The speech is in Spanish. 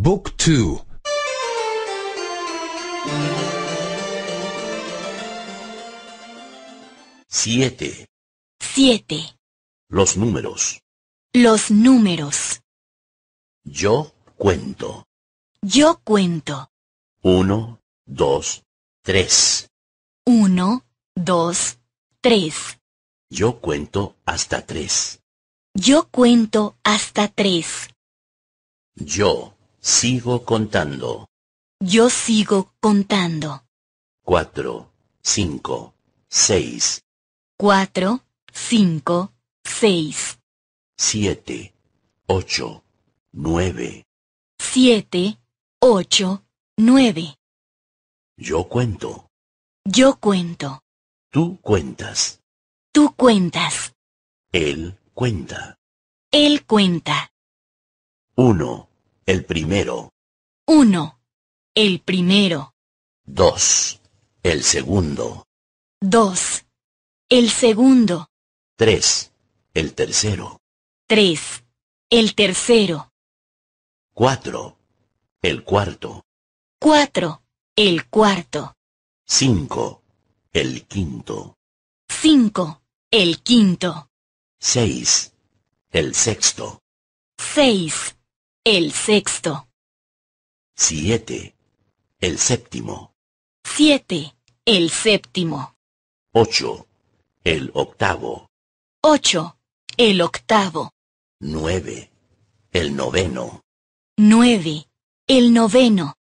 Book 2 7 7 Los números Los números Yo cuento Yo cuento 1 2 3 1 2 3 Yo cuento hasta 3 Yo cuento hasta 3 Yo Sigo contando. Yo sigo contando. 4, 5, 6. 4, 5, 6. 7, 8, 9. 7, 8, 9. Yo cuento. Yo cuento. Tú cuentas. Tú cuentas. Él cuenta. Él cuenta. 1. El primero. 1. El primero. 2. El segundo. 2. El segundo. 3. El tercero. 3. El tercero. 4. El cuarto. 4. El cuarto. 5. El quinto. 5. El quinto. 6. El sexto. 6. El sexto. Siete. El séptimo. Siete. El séptimo. Ocho. El octavo. Ocho. El octavo. Nueve. El noveno. Nueve. El noveno.